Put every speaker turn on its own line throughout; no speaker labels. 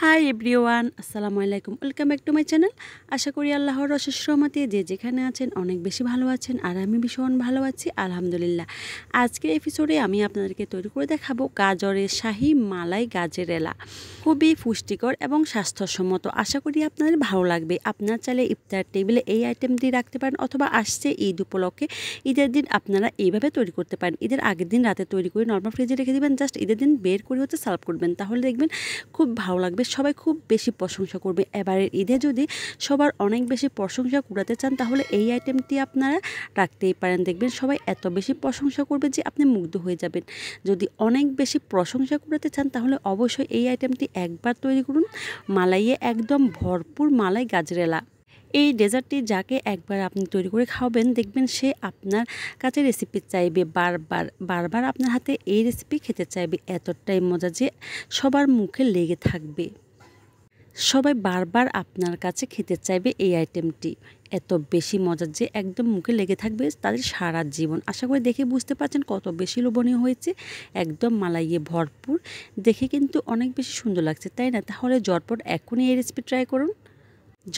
high everyone আসসালামু আলাইকুম welcome back to my channel আশা করি আল্লাহর অশেষ রহমতে যে যেখানে আছেন অনেক বেশি ভালো আছেন আর আমি ভীষণ ভালো আছি আলহামদুলিল্লাহ আজকের এপিসোডে আমি আপনাদেরকে তৈরি করে দেখাবো গাজরের শাহি মালাই গাজের এলা খুবই পুষ্টিকর এবং স্বাস্থ্যসম্মত আশা করি আপনাদের ভালো লাগবে আপনার চাইলে ইফতার টেবিলে এই আইটেমটি রাখতে পারেন অথবা আসছে ঈদ উপলক্ষে ঈদের দিন আপনারা এইভাবে তৈরি করতে পারেন ঈদের আগের দিন রাতে তৈরি করে নর্মাল ফ্রিজে রেখে দেবেন জাস্ট ঈদের দিন বের করে হচ্ছে সার্ভ করবেন তাহলে দেখবেন খুব ভালো লাগবে সবাই খুব বেশি প্রশংসা করবে এবারের ঈদে যদি সবার অনেক বেশি প্রশংসা কুড়াতে চান তাহলে এই আইটেমটি আপনারা রাখতেই পারেন দেখবেন সবাই এত বেশি প্রশংসা করবে যে আপনি মুগ্ধ হয়ে যাবেন যদি অনেক বেশি প্রশংসা কুড়াতে চান তাহলে অবশ্যই এই আইটেমটি একবার তৈরি করুন মালাইয়ে একদম ভরপুর মালাই গাজরেলা এই ডেজার্টটি যাকে একবার আপনি তৈরি করে খাওয়াবেন দেখবেন সে আপনার কাছে রেসিপি চাইবে বারবার বারবার আপনার হাতে এই রেসিপি খেতে চাইবে এতটাই মজা যে সবার মুখে লেগে থাকবে সবাই বারবার আপনার কাছে খেতে চাইবে এই আইটেমটি এত বেশি মজার যে একদম মুখে লেগে থাকবে তাদের সারা জীবন আশা করে দেখে বুঝতে পারছেন কত বেশি লোভনীয় হয়েছে একদম মালাইয়ে ভরপুর দেখে কিন্তু অনেক বেশি সুন্দর লাগছে তাই না তাহলে জটপট এখনই এই রেসিপি ট্রাই করুন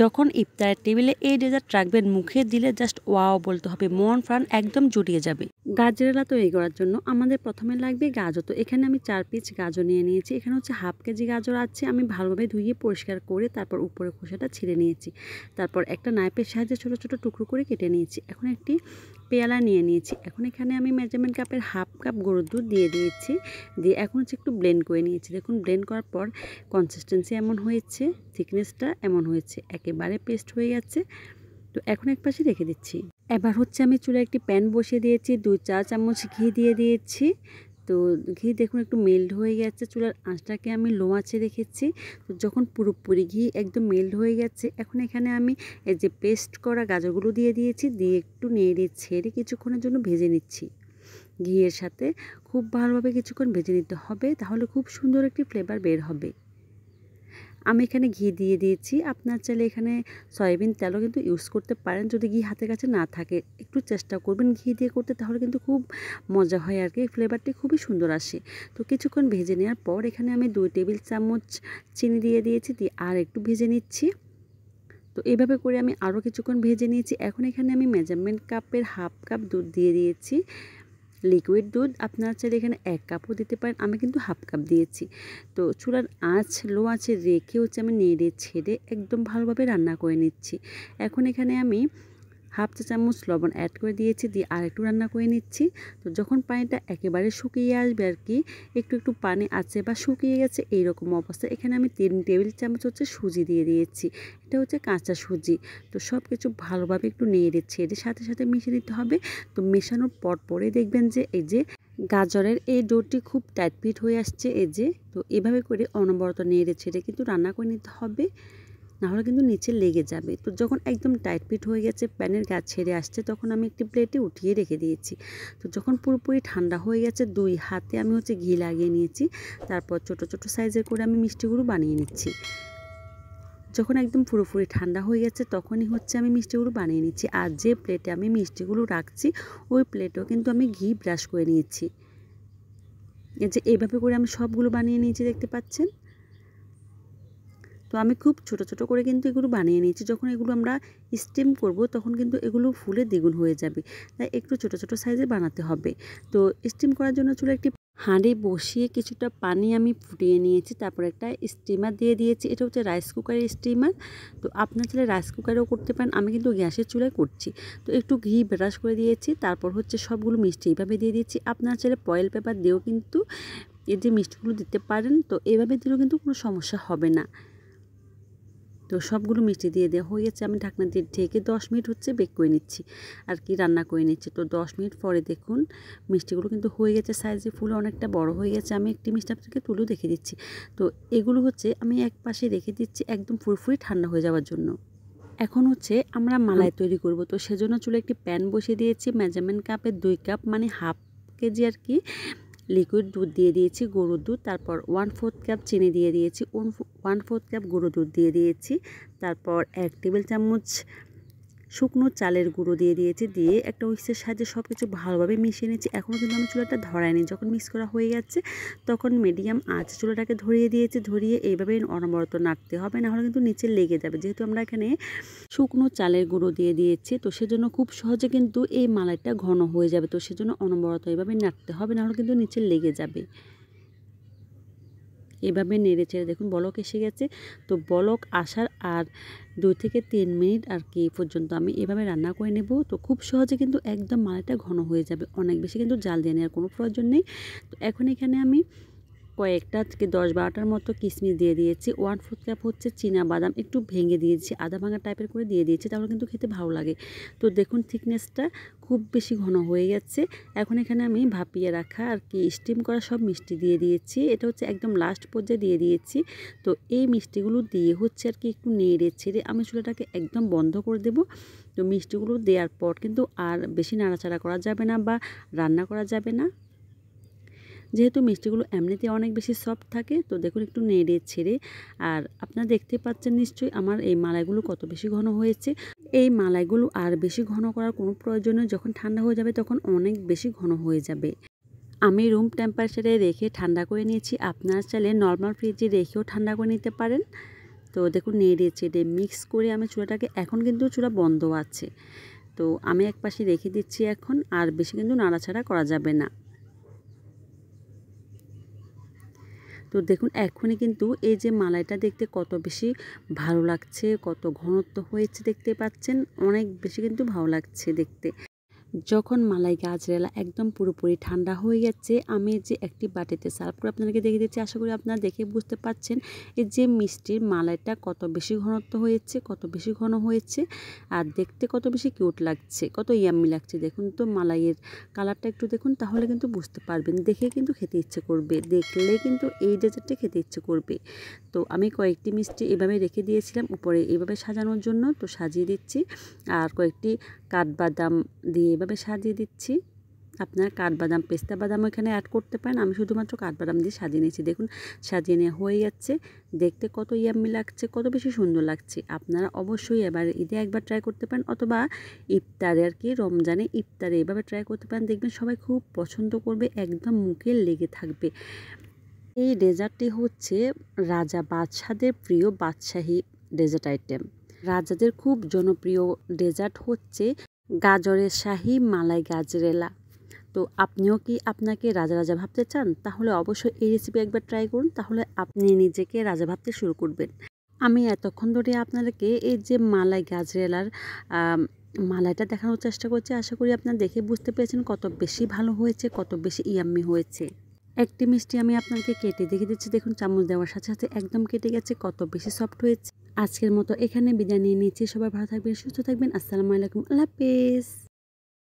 যখন ইফতারের টেবিলে এই ডেজার্ট রাখবেন মুখে দিলে জাস্ট ওয়াও বলতে হবে মন প্রাণ একদম জুড়িয়ে যাবে গাজরেলা তৈরি করার জন্য আমাদের প্রথমে লাগবে গাজর তো এখানে আমি চার পিস গাজর নিয়ে নিয়েছি এখানে হচ্ছে হাফ কেজি গাজর আছে আমি ভালোভাবে ধুয়ে পরিষ্কার করে তারপর উপরে খোসাটা ছিঁড়ে নিয়েছি তারপর একটা নাইপের সাহায্যে ছোটো ছোটো টুকরো করে কেটে নিয়েছি এখন একটি পেয়ালা নিয়ে নিয়েছি এখন এখানে আমি মেজারমেন্ট কাপের হাফ কাপ গরুর দুধ দিয়ে দিয়েছি দিয়ে এখন হচ্ছে একটু ব্লেন্ড করে নিয়েছি দেখুন ব্লেন্ড করার পর কনসিস্টেন্সি এমন হয়েছে থিকনেসটা এমন হয়েছে একেবারে পেস্ট হয়ে গেছে তো এখন এক পাশে রেখে দিচ্ছি এবার হচ্ছে আমি চুলে একটি প্যান বসিয়ে দিয়েছি দু চা চামচ ঘি দিয়ে দিয়েছি তো ঘি দেখুন একটু মেল্ট হয়ে গেছে চুলার আঁচটাকে আমি লো আঁচে রেখেছি তো যখন পুরোপুরি ঘি একদম মেল্ট হয়ে গেছে এখন এখানে আমি এই যে পেস্ট করা গাজরগুলো দিয়ে দিয়েছি দিয়ে একটু নেড়ে ছেড়ে কিছুক্ষণের জন্য ভেজে নিচ্ছি ঘিয়ের সাথে খুব ভালোভাবে কিছুক্ষণ ভেজে নিতে হবে তাহলে খুব সুন্দর একটি ফ্লেভার বের হবে আমি এখানে ঘি দিয়ে দিয়েছি আপনার চাইলে এখানে সয়াবিন তেলও কিন্তু ইউজ করতে পারেন যদি ঘি হাতের কাছে না থাকে একটু চেষ্টা করবেন ঘি দিয়ে করতে তাহলে কিন্তু খুব মজা হয় আর কি ফ্লেভারটি খুবই সুন্দর আসে তো কিছুক্ষণ ভেজে নেওয়ার পর এখানে আমি দুই টেবিল চামচ চিনি দিয়ে দিয়েছি দিয়ে আর একটু ভেজে নিচ্ছি তো এভাবে করে আমি আরও কিছুক্ষণ ভেজে নিয়েছি এখন এখানে আমি মেজারমেন্ট কাপের হাফ কাপ দুধ দিয়ে দিয়েছি লিকুইড দুধ আপনারা চাইলে এখানে এক কাপও দিতে পারেন আমি কিন্তু হাফ কাপ দিয়েছি তো চুলার আঁচ লো আঁচে রেখে হচ্ছে আমি নেড়ে ছেড়ে একদম ভালোভাবে রান্না করে নিচ্ছি এখন এখানে আমি হাফ চা চামচ লবণ অ্যাড করে দিয়েছি দিয়ে আর একটু রান্না করে নিচ্ছি তো যখন পানিটা একেবারে শুকিয়ে আসবে আর কি একটু একটু পানি আছে বা শুকিয়ে গেছে এই রকম অবস্থা এখানে আমি তিন টেবিল চামচ হচ্ছে সুজি দিয়ে দিয়েছি এটা হচ্ছে কাঁচা সুজি তো সব কিছু ভালোভাবে একটু নিয়ে দিচ্ছি এটির সাথে সাথে মিশিয়ে নিতে হবে তো মেশানোর পর পরে দেখবেন যে এই যে গাজরের এই ডোরটি খুব টাইট হয়ে আসছে এই যে তো এভাবে করে অনবরত নিয়ে নেড়ে ছেড়ে কিন্তু রান্না করে নিতে হবে নাহলে কিন্তু নিচে লেগে যাবে তো যখন একদম টাইট ফিট হয়ে গেছে প্যানের গা ছেড়ে আসছে তখন আমি একটি প্লেটে উঠিয়ে রেখে দিয়েছি তো যখন পুরোপুরি ঠান্ডা হয়ে গেছে দুই হাতে আমি হচ্ছে ঘি লাগিয়ে নিয়েছি তারপর ছোট ছোট সাইজের করে আমি মিষ্টিগুলো বানিয়ে নিচ্ছি যখন একদম পুরোপুরি ঠান্ডা হয়ে গেছে তখনই হচ্ছে আমি মিষ্টিগুলো বানিয়ে নিচ্ছি আর যে প্লেটে আমি মিষ্টিগুলো রাখছি ওই প্লেটেও কিন্তু আমি ঘি ব্রাশ করে নিয়েছি যে এইভাবে করে আমি সবগুলো বানিয়ে নিয়েছি দেখতে পাচ্ছেন তো আমি খুব ছোট ছোট করে কিন্তু এগুলো বানিয়ে নিয়েছি যখন এগুলো আমরা স্টিম করব তখন কিন্তু এগুলো ফুলে দ্বিগুণ হয়ে যাবে তাই একটু ছোট ছোট সাইজে বানাতে হবে তো স্টিম করার জন্য চুলে একটি হাঁড়ে বসিয়ে কিছুটা পানি আমি ফুটিয়ে নিয়েছি তারপর একটা স্টিমার দিয়ে দিয়েছি এটা হচ্ছে রাইস কুকারের স্টিমার তো আপনার ছেলে রাইস কুকারেও করতে পারেন আমি কিন্তু গ্যাসের চুলায় করছি তো একটু ঘি ব্রাশ করে দিয়েছি তারপর হচ্ছে সবগুলো মিষ্টি এইভাবে দিয়ে দিয়েছি আপনার ছেলে পয়েল পেপার দিয়েও কিন্তু এর যে মিষ্টিগুলো দিতে পারেন তো এভাবে দিলেও কিন্তু কোনো সমস্যা হবে না তো সবগুলো মিষ্টি দিয়ে দেওয়া হয়ে গেছে আমি ঢাকনা দিয়ে ঢেকে দশ মিনিট হচ্ছে বেক করে নিচ্ছি আর কি রান্না করে নিচ্ছি তো দশ মিনিট পরে দেখুন মিষ্টিগুলো কিন্তু হয়ে গেছে সাইজে ফুল অনেকটা বড় হয়ে গেছে আমি একটি মিষ্টি আপনাকে তুলেও দেখে দিচ্ছি তো এগুলো হচ্ছে আমি এক পাশে রেখে দিচ্ছি একদম ফুরফুরি ঠান্ডা হয়ে যাওয়ার জন্য এখন হচ্ছে আমরা মালাই তৈরি করব তো সেজন্য চুলে একটি প্যান বসিয়ে দিয়েছি মেজারমেন্ট কাপের দুই কাপ মানে হাফ কেজি আর কি লিকুইড দুধ দিয়ে দিয়েছি গরুর দুধ তারপর ওয়ান ফোর্থ কাপ চিনি দিয়ে দিয়েছি ওয়ান ফোর্থ কাপ গরুর দুধ দিয়ে দিয়েছি তারপর এক টেবিল চামচ শুকনো চালের গুঁড়ো দিয়ে দিয়েছি দিয়ে একটা উইক্সের সাহায্যে সব কিছু ভালোভাবে মিশিয়ে নিয়েছি এখনও কিন্তু আমি চুলাটা ধরাইনি যখন মিক্স করা হয়ে যাচ্ছে তখন মিডিয়াম আঁচ চুলাটাকে ধরিয়ে দিয়েছি ধরিয়ে এইভাবে অনবরত নাড়তে হবে নাহলে কিন্তু নিচে লেগে যাবে যেহেতু আমরা এখানে শুকনো চালের গুঁড়ো দিয়ে দিয়েছি তো সেজন্য খুব সহজে কিন্তু এই মালাইটা ঘন হয়ে যাবে তো সেজন্য অনবরত এইভাবে নাড়তে হবে নাহলে কিন্তু নিচে লেগে যাবে এভাবে নেড়ে ছেড়ে দেখুন বলক এসে গেছে তো বলক আসার আর দুই থেকে তিন মিনিট আর কি পর্যন্ত আমি এভাবে রান্না করে নেব তো খুব সহজে কিন্তু একদম মালাটা ঘন হয়ে যাবে অনেক বেশি কিন্তু জাল দিয়ে নেওয়ার কোনো প্রয়োজন নেই তো এখন এখানে আমি কয়েকটা থেকে দশ বারোটার মতো কিশমিশ দিয়ে দিয়েছি ওয়ান ফোর্থ কাপ হচ্ছে চীনা বাদাম একটু ভেঙে দিয়েছি আদা ভাঙা টাইপের করে দিয়ে দিয়েছি তাহলে কিন্তু খেতে ভালো লাগে তো দেখুন থিকনেসটা খুব বেশি ঘন হয়ে গেছে এখন এখানে আমি ভাপিয়ে রাখা আর কি স্টিম করা সব মিষ্টি দিয়ে দিয়েছি এটা হচ্ছে একদম লাস্ট পর্যায়ে দিয়ে দিয়েছি তো এই মিষ্টিগুলো দিয়ে হচ্ছে আর কি একটু নেড়ে ছেড়ে আমি চুলাটাকে একদম বন্ধ করে দেব তো মিষ্টিগুলো দেওয়ার পর কিন্তু আর বেশি নাড়াচাড়া করা যাবে না বা রান্না করা যাবে না যেহেতু মিষ্টিগুলো এমনিতে অনেক বেশি সফট থাকে তো দেখুন একটু নেড়ে ছেড়ে আর আপনারা দেখতে পাচ্ছেন নিশ্চয়ই আমার এই মালাইগুলো কত বেশি ঘন হয়েছে এই মালাইগুলো আর বেশি ঘন করার কোনো প্রয়োজন যখন ঠান্ডা হয়ে যাবে তখন অনেক বেশি ঘন হয়ে যাবে আমি রুম টেম্পারেচারে রেখে ঠান্ডা করে নিয়েছি আপনারা চাইলে নর্মাল ফ্রিজে রেখেও ঠান্ডা করে নিতে পারেন তো দেখুন নেড়ে চেড়ে মিক্স করে আমি চুলাটাকে এখন কিন্তু চুলা বন্ধ আছে তো আমি এক পাশে রেখে দিচ্ছি এখন আর বেশি কিন্তু নাড়াছাড়া করা যাবে না তো দেখুন এখনই কিন্তু এই যে মালাইটা দেখতে কত বেশি ভালো লাগছে কত ঘনত্ব হয়েছে দেখতে পাচ্ছেন অনেক বেশি কিন্তু ভালো লাগছে দেখতে যখন মালাই গাজরেলা একদম পুরোপুরি ঠান্ডা হয়ে যাচ্ছে আমি যে একটি বাটিতে সার্ভ করে আপনাদেরকে দেখে দিচ্ছি আশা করি আপনারা দেখে বুঝতে পারছেন এই যে মিষ্টির মালাইটা কত বেশি ঘনত্ব হয়েছে কত বেশি ঘন হয়েছে আর দেখতে কত বেশি কিউট লাগছে কত ইয়াম্মি লাগছে দেখুন তো মালাইয়ের কালারটা একটু দেখুন তাহলে কিন্তু বুঝতে পারবেন দেখে কিন্তু খেতে ইচ্ছে করবে দেখলে কিন্তু এই ডেজার্টটা খেতে ইচ্ছে করবে তো আমি কয়েকটি মিষ্টি এভাবে রেখে দিয়েছিলাম উপরে এভাবে সাজানোর জন্য তো সাজিয়ে দিচ্ছি আর কয়েকটি কাঠবাদাম দিয়ে এভাবে সাজিয়ে দিচ্ছি আপনারা কাঠবাদাম পেস্তা বাদাম এখানে অ্যাড করতে পারেন আমি শুধুমাত্র কাঠবাদাম দিয়ে সাজিয়ে নিয়েছি দেখুন সাজিয়ে নেওয়া হয়ে যাচ্ছে দেখতে কত ইয়াম্মি লাগছে কত বেশি সুন্দর লাগছে আপনারা অবশ্যই এবার ঈদে একবার ট্রাই করতে পারেন অথবা ইফতারে আর কি রমজানে ইফতারে এভাবে ট্রাই করতে পারেন দেখবেন সবাই খুব পছন্দ করবে একদম মুখে লেগে থাকবে এই ডেজার্টটি হচ্ছে রাজা বাদশাদের প্রিয় বাদশাহী ডেজার্ট আইটেম রাজাদের খুব জনপ্রিয় ডেজার্ট হচ্ছে গাজরের শাহি মালাই গাজরেলা তো আপনিও কি আপনাকে রাজা রাজা ভাবতে চান তাহলে অবশ্যই এই রেসিপি একবার ট্রাই করুন তাহলে আপনি নিজেকে রাজা ভাবতে শুরু করবেন আমি এতক্ষণ ধরে আপনাদেরকে এই যে মালাই গাজরেলার মালাইটা দেখানোর চেষ্টা করছি আশা করি আপনারা দেখে বুঝতে পেরেছেন কত বেশি ভালো হয়েছে কত বেশি ইয়াম্মি হয়েছে একটি মিষ্টি আমি আপনাকে কেটে দেখে দিচ্ছি দেখুন চামচ দেওয়ার সাথে সাথে একদম কেটে গেছে কত বেশি সফট হয়েছে আজকের মতো এখানে বিদায় নিয়ে নিচ্ছি সবাই ভালো থাকবেন সুস্থ থাকবেন আসসালামু আলাইকুম আল্লাহ হাফেজ